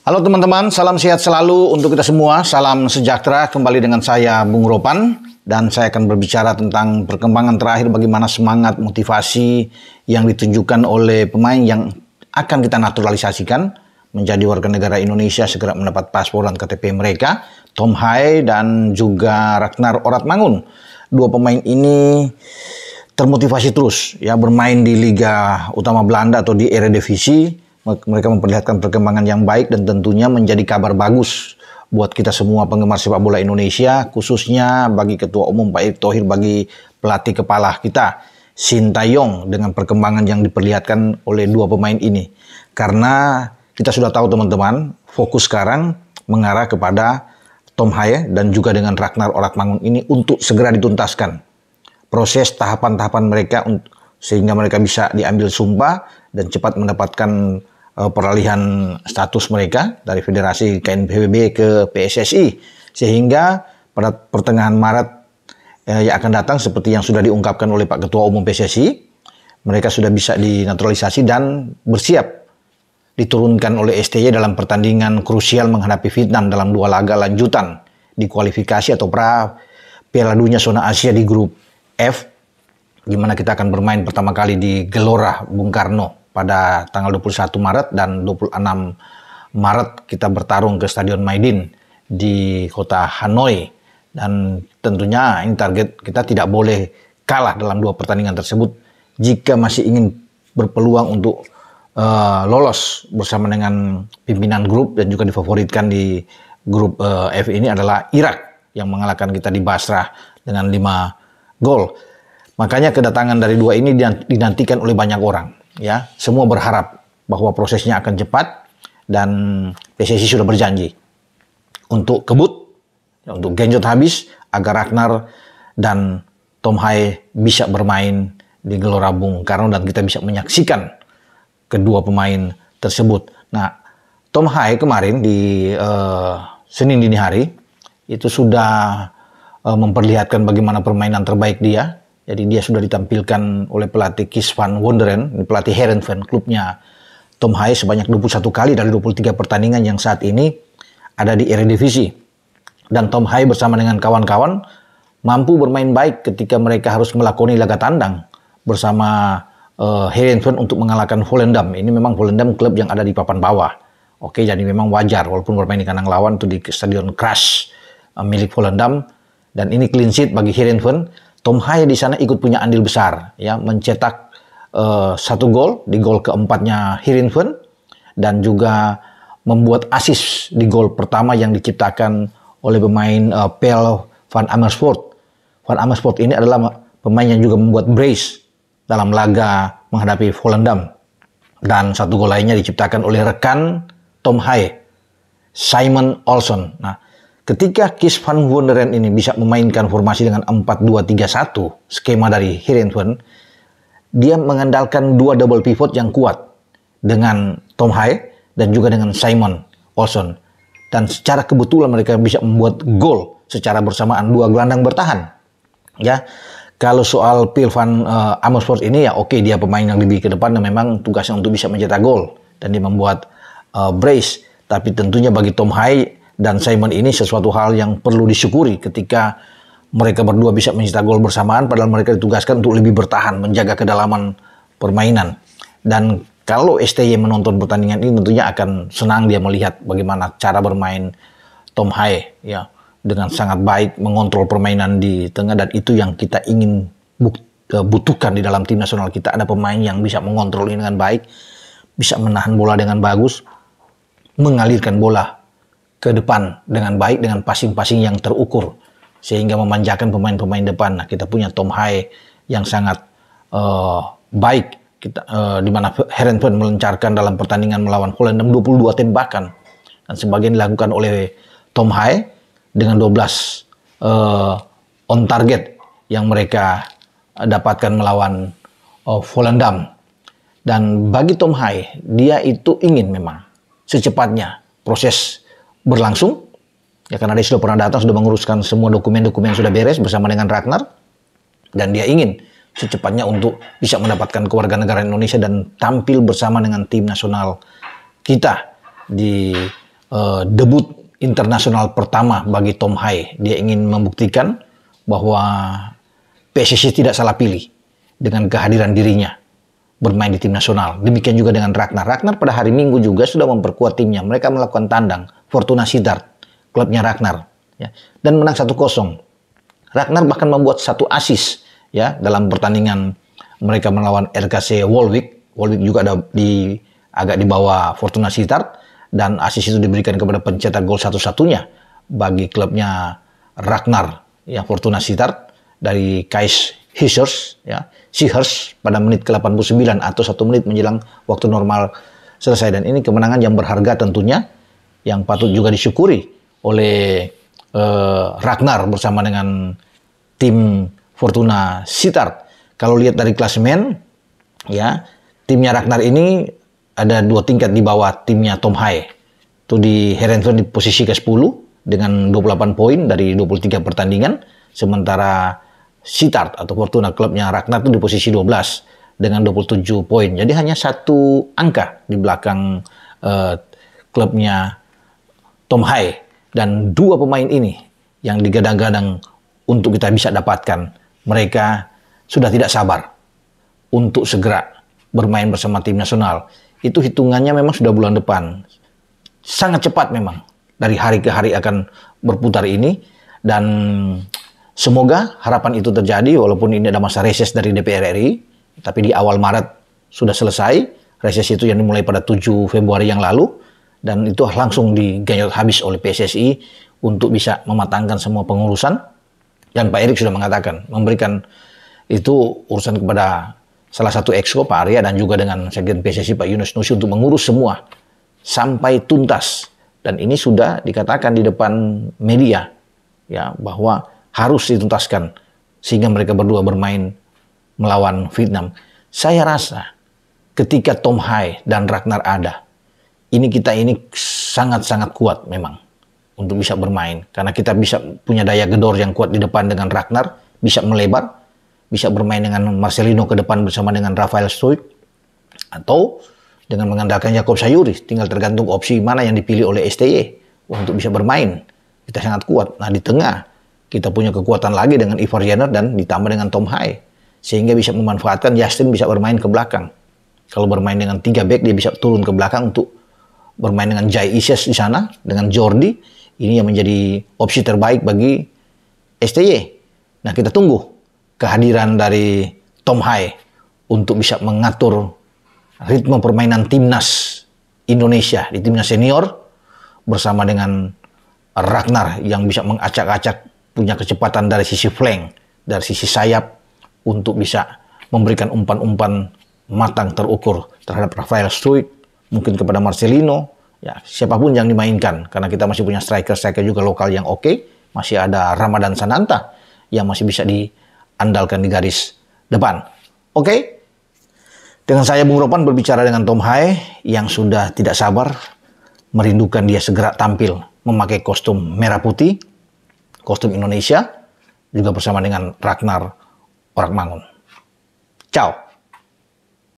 Halo teman-teman, salam sehat selalu untuk kita semua. Salam sejahtera kembali dengan saya Bung Ropan dan saya akan berbicara tentang perkembangan terakhir bagaimana semangat motivasi yang ditunjukkan oleh pemain yang akan kita naturalisasikan menjadi warga negara Indonesia segera mendapat paspor dan KTP mereka, Tom Hai dan juga Ragnar Oratmangun. Dua pemain ini termotivasi terus ya bermain di liga utama Belanda atau di Eredivisie mereka memperlihatkan perkembangan yang baik dan tentunya menjadi kabar bagus buat kita semua penggemar sepak bola Indonesia, khususnya bagi Ketua Umum Pak Erick Thohir, bagi pelatih kepala kita, Sintayong dengan perkembangan yang diperlihatkan oleh dua pemain ini. Karena kita sudah tahu teman-teman, fokus sekarang mengarah kepada Tom Haye dan juga dengan Ragnar Mangun ini untuk segera dituntaskan. Proses tahapan-tahapan mereka sehingga mereka bisa diambil sumpah dan cepat mendapatkan Eh, peralihan status mereka dari Federasi KNPB ke PSSI sehingga pada pertengahan Maret eh, yang akan datang seperti yang sudah diungkapkan oleh Pak Ketua Umum PSSI mereka sudah bisa dinaturalisasi dan bersiap diturunkan oleh STY dalam pertandingan krusial menghadapi Vietnam dalam dua laga lanjutan di kualifikasi atau pra Piala Dunia Zona Asia di grup F di mana kita akan bermain pertama kali di Gelora Bung Karno pada tanggal 21 Maret dan 26 Maret kita bertarung ke Stadion Maidin di kota Hanoi dan tentunya ini target kita tidak boleh kalah dalam dua pertandingan tersebut jika masih ingin berpeluang untuk uh, lolos bersama dengan pimpinan grup dan juga difavoritkan di grup uh, F ini adalah Irak yang mengalahkan kita di Basrah dengan 5 gol. Makanya kedatangan dari dua ini dinantikan oleh banyak orang ya semua berharap bahwa prosesnya akan cepat dan PSSI sudah berjanji untuk kebut, ya, untuk genjot habis agar Ragnar dan Tom Hai bisa bermain di Gelora Bung Karno dan kita bisa menyaksikan kedua pemain tersebut. Nah, Tom Hai kemarin di uh, Senin dini hari itu sudah uh, memperlihatkan bagaimana permainan terbaik dia jadi dia sudah ditampilkan oleh pelatih Kis van Wonderen, pelatih van klubnya Tom Hayes sebanyak 21 kali dari 23 pertandingan yang saat ini ada di Eredivisie. Dan Tom Hayes bersama dengan kawan-kawan mampu bermain baik ketika mereka harus melakoni laga tandang bersama uh, untuk mengalahkan Volendam. Ini memang Volendam klub yang ada di papan bawah. Oke, jadi memang wajar walaupun bermain di kandang lawan itu di stadion Crash uh, milik Volendam dan ini clean sheet bagi Herenveen Tom Hay di sana ikut punya andil besar ya mencetak uh, satu gol di gol keempatnya Hirinven dan juga membuat assist di gol pertama yang diciptakan oleh pemain uh, eh, Pel van Amersfoort. Van Amersfoort ini adalah pemain yang juga membuat brace dalam laga menghadapi Volendam. Dan satu gol lainnya diciptakan oleh rekan Tom Hay, Simon Olson. Nah, Ketika Kis van Wonderen ini bisa memainkan formasi dengan 4-2-3-1 skema dari Hirenven, dia mengandalkan dua double pivot yang kuat dengan Tom Hai dan juga dengan Simon Olson. Dan secara kebetulan mereka bisa membuat gol secara bersamaan dua gelandang bertahan. Ya, kalau soal Pilvan uh, eh, Amersfoort ini ya oke okay, dia pemain yang lebih ke depan dan memang tugasnya untuk bisa mencetak gol dan dia membuat uh, brace. Tapi tentunya bagi Tom Hai dan Simon ini sesuatu hal yang perlu disyukuri ketika mereka berdua bisa mencetak gol bersamaan padahal mereka ditugaskan untuk lebih bertahan menjaga kedalaman permainan dan kalau STY menonton pertandingan ini tentunya akan senang dia melihat bagaimana cara bermain Tom Haye ya dengan sangat baik mengontrol permainan di tengah dan itu yang kita ingin eh, butuhkan di dalam tim nasional kita ada pemain yang bisa mengontrol ini dengan baik bisa menahan bola dengan bagus mengalirkan bola ke depan dengan baik dengan passing-passing yang terukur sehingga memanjakan pemain-pemain depan. Nah, kita punya Tom Hai yang sangat uh, baik kita uh, di mana Herenveen melencarkan dalam pertandingan melawan Holland 22 tembakan dan sebagian dilakukan oleh Tom Hai dengan 12 uh, eh, on target yang mereka dapatkan melawan uh, Volendam. Dan bagi Tom Hai, dia itu ingin memang secepatnya proses berlangsung. Ya karena dia sudah pernah datang, sudah menguruskan semua dokumen-dokumen sudah beres bersama dengan Ragnar. Dan dia ingin secepatnya untuk bisa mendapatkan kewarganegaraan Indonesia dan tampil bersama dengan tim nasional kita di uh, debut internasional pertama bagi Tom Hai. Dia ingin membuktikan bahwa PSSI tidak salah pilih dengan kehadiran dirinya bermain di tim nasional. Demikian juga dengan Ragnar. Ragnar pada hari Minggu juga sudah memperkuat timnya. Mereka melakukan tandang Fortuna Sidart, klubnya Ragnar. Ya, dan menang 1-0. Ragnar bahkan membuat satu asis ya dalam pertandingan mereka melawan RKC Warwick. Warwick juga ada di agak di bawah Fortuna Sittard dan asis itu diberikan kepada pencetak gol satu-satunya bagi klubnya Ragnar ya Fortuna Sittard dari Kais Hishers ya Sihers pada menit ke-89 atau satu menit menjelang waktu normal selesai dan ini kemenangan yang berharga tentunya yang patut juga disyukuri oleh eh, Ragnar bersama dengan tim Fortuna Sittard. Kalau lihat dari klasemen, ya timnya Ragnar ini ada dua tingkat di bawah timnya Tom Hai. Itu di Herenveen di posisi ke-10 dengan 28 poin dari 23 pertandingan. Sementara Sittard atau Fortuna klubnya Ragnar itu di posisi 12 dengan 27 poin. Jadi hanya satu angka di belakang uh, klubnya Tom Hai dan dua pemain ini yang digadang-gadang untuk kita bisa dapatkan. Mereka sudah tidak sabar untuk segera bermain bersama tim nasional. Itu hitungannya memang sudah bulan depan. Sangat cepat memang dari hari ke hari akan berputar ini dan semoga harapan itu terjadi walaupun ini ada masa reses dari DPR RI tapi di awal Maret sudah selesai reses itu yang dimulai pada 7 Februari yang lalu dan itu langsung digenjot habis oleh PSSI untuk bisa mematangkan semua pengurusan dan Pak Erick sudah mengatakan memberikan itu urusan kepada salah satu exco Pak Arya dan juga dengan sekjen PSSI Pak Yunus Nusi untuk mengurus semua sampai tuntas dan ini sudah dikatakan di depan media ya bahwa harus dituntaskan sehingga mereka berdua bermain melawan Vietnam. Saya rasa ketika Tom Hai dan Ragnar ada, ini kita ini sangat-sangat kuat memang untuk bisa bermain karena kita bisa punya daya gedor yang kuat di depan dengan Ragnar bisa melebar bisa bermain dengan Marcelino ke depan bersama dengan Rafael Stoik atau dengan mengandalkan Jakob Sayuri tinggal tergantung opsi mana yang dipilih oleh STY untuk bisa bermain kita sangat kuat nah di tengah kita punya kekuatan lagi dengan Ivar Jenner dan ditambah dengan Tom Hai sehingga bisa memanfaatkan Justin bisa bermain ke belakang kalau bermain dengan tiga back dia bisa turun ke belakang untuk bermain dengan Jai Ises di sana, dengan Jordi. Ini yang menjadi opsi terbaik bagi STY. Nah kita tunggu kehadiran dari Tom Hai untuk bisa mengatur ritme permainan timnas Indonesia di timnas senior bersama dengan Ragnar yang bisa mengacak-acak punya kecepatan dari sisi flank, dari sisi sayap untuk bisa memberikan umpan-umpan matang terukur terhadap Rafael Struik mungkin kepada Marcelino, ya siapapun yang dimainkan karena kita masih punya striker-striker juga lokal yang oke, okay. masih ada Ramadan Sananta yang masih bisa diandalkan di garis depan. Oke? Okay? Dengan saya Bung Ropan berbicara dengan Tom Hai yang sudah tidak sabar merindukan dia segera tampil memakai kostum merah putih, kostum Indonesia juga bersama dengan Ragnar Mangun Ciao.